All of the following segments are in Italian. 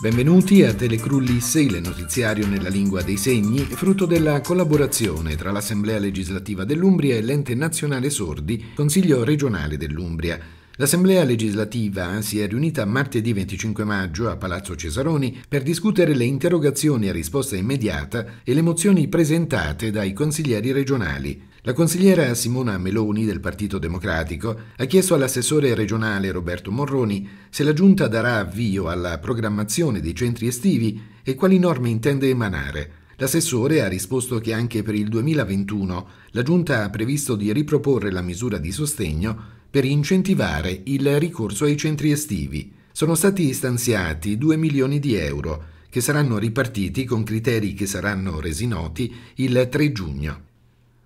Benvenuti a Telecrew Lisse, il notiziario nella lingua dei segni, frutto della collaborazione tra l'Assemblea legislativa dell'Umbria e l'Ente nazionale sordi, Consiglio regionale dell'Umbria. L'Assemblea legislativa si è riunita martedì 25 maggio a Palazzo Cesaroni per discutere le interrogazioni a risposta immediata e le mozioni presentate dai consiglieri regionali. La consigliera Simona Meloni del Partito Democratico ha chiesto all'assessore regionale Roberto Morroni se la Giunta darà avvio alla programmazione dei centri estivi e quali norme intende emanare. L'assessore ha risposto che anche per il 2021 la Giunta ha previsto di riproporre la misura di sostegno per incentivare il ricorso ai centri estivi. Sono stati stanziati 2 milioni di euro che saranno ripartiti con criteri che saranno resi noti il 3 giugno.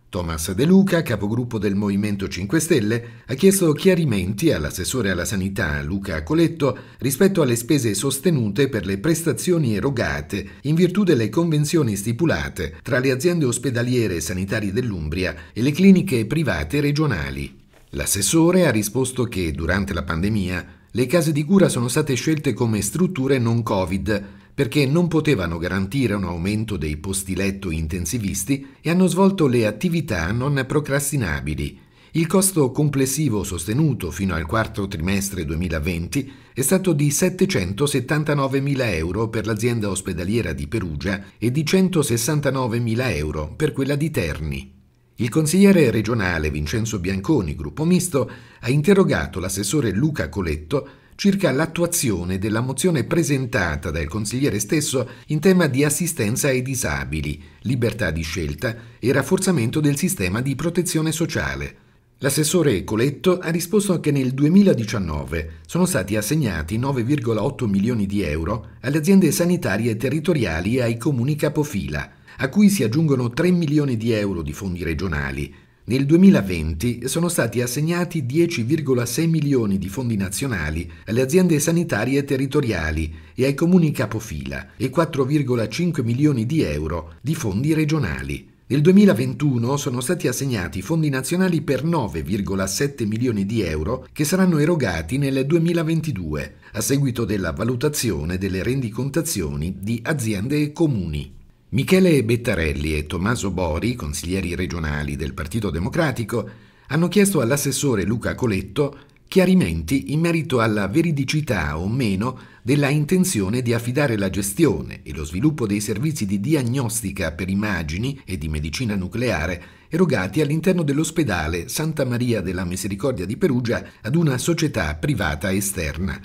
Thomas De Luca, capogruppo del Movimento 5 Stelle, ha chiesto chiarimenti all'assessore alla sanità Luca Coletto rispetto alle spese sostenute per le prestazioni erogate in virtù delle convenzioni stipulate tra le aziende ospedaliere sanitarie dell'Umbria e le cliniche private regionali. L'assessore ha risposto che durante la pandemia le case di cura sono state scelte come strutture non Covid perché non potevano garantire un aumento dei posti letto intensivisti e hanno svolto le attività non procrastinabili. Il costo complessivo sostenuto fino al quarto trimestre 2020 è stato di 779.000 euro per l'azienda ospedaliera di Perugia e di 169.000 euro per quella di Terni. Il consigliere regionale Vincenzo Bianconi, gruppo misto, ha interrogato l'assessore Luca Coletto circa l'attuazione della mozione presentata dal consigliere stesso in tema di assistenza ai disabili, libertà di scelta e rafforzamento del sistema di protezione sociale. L'assessore Coletto ha risposto che nel 2019 sono stati assegnati 9,8 milioni di euro alle aziende sanitarie territoriali e ai comuni capofila, a cui si aggiungono 3 milioni di euro di fondi regionali, nel 2020 sono stati assegnati 10,6 milioni di fondi nazionali alle aziende sanitarie territoriali e ai comuni capofila e 4,5 milioni di euro di fondi regionali. Nel 2021 sono stati assegnati fondi nazionali per 9,7 milioni di euro che saranno erogati nel 2022 a seguito della valutazione delle rendicontazioni di aziende e comuni. Michele Bettarelli e Tommaso Bori, consiglieri regionali del Partito Democratico, hanno chiesto all'assessore Luca Coletto chiarimenti in merito alla veridicità o meno della intenzione di affidare la gestione e lo sviluppo dei servizi di diagnostica per immagini e di medicina nucleare erogati all'interno dell'ospedale Santa Maria della Misericordia di Perugia ad una società privata esterna.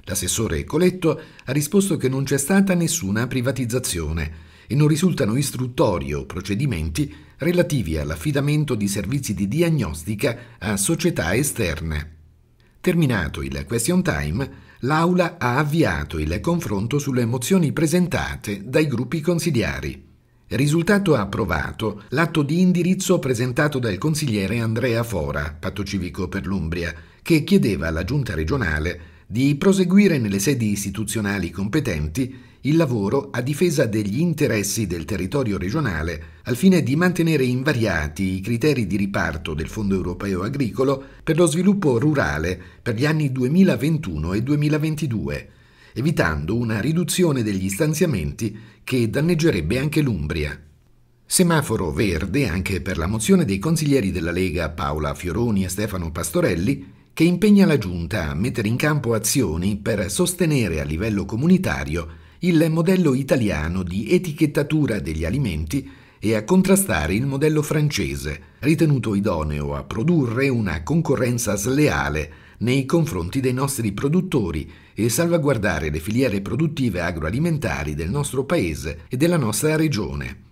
L'assessore Coletto ha risposto che non c'è stata nessuna privatizzazione e non risultano istruttori o procedimenti relativi all'affidamento di servizi di diagnostica a società esterne. Terminato il question time, l'Aula ha avviato il confronto sulle mozioni presentate dai gruppi consigliari. Risultato approvato l'atto di indirizzo presentato dal consigliere Andrea Fora, patto civico per l'Umbria, che chiedeva alla Giunta regionale di proseguire nelle sedi istituzionali competenti il lavoro a difesa degli interessi del territorio regionale al fine di mantenere invariati i criteri di riparto del Fondo europeo agricolo per lo sviluppo rurale per gli anni 2021 e 2022, evitando una riduzione degli stanziamenti che danneggerebbe anche l'Umbria. Semaforo verde anche per la mozione dei consiglieri della Lega Paola Fioroni e Stefano Pastorelli che impegna la Giunta a mettere in campo azioni per sostenere a livello comunitario il modello italiano di etichettatura degli alimenti e a contrastare il modello francese, ritenuto idoneo a produrre una concorrenza sleale nei confronti dei nostri produttori e salvaguardare le filiere produttive agroalimentari del nostro paese e della nostra regione.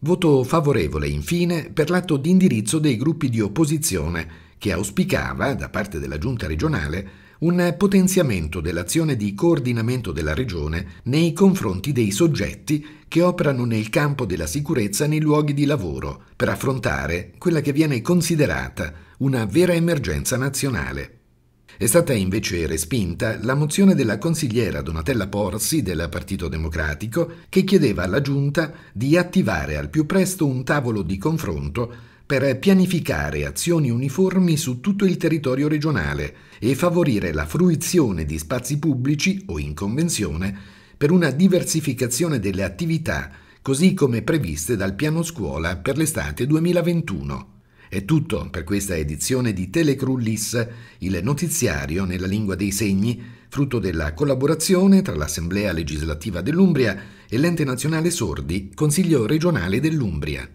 Voto favorevole infine per l'atto di indirizzo dei gruppi di opposizione che auspicava, da parte della giunta regionale, un potenziamento dell'azione di coordinamento della regione nei confronti dei soggetti che operano nel campo della sicurezza nei luoghi di lavoro, per affrontare quella che viene considerata una vera emergenza nazionale. È stata invece respinta la mozione della consigliera Donatella Porsi del Partito Democratico che chiedeva alla Giunta di attivare al più presto un tavolo di confronto per pianificare azioni uniformi su tutto il territorio regionale e favorire la fruizione di spazi pubblici o in convenzione per una diversificazione delle attività così come previste dal piano scuola per l'estate 2021. È tutto per questa edizione di Telecrullis, il notiziario nella lingua dei segni, frutto della collaborazione tra l'Assemblea legislativa dell'Umbria e l'Ente nazionale sordi, Consiglio regionale dell'Umbria.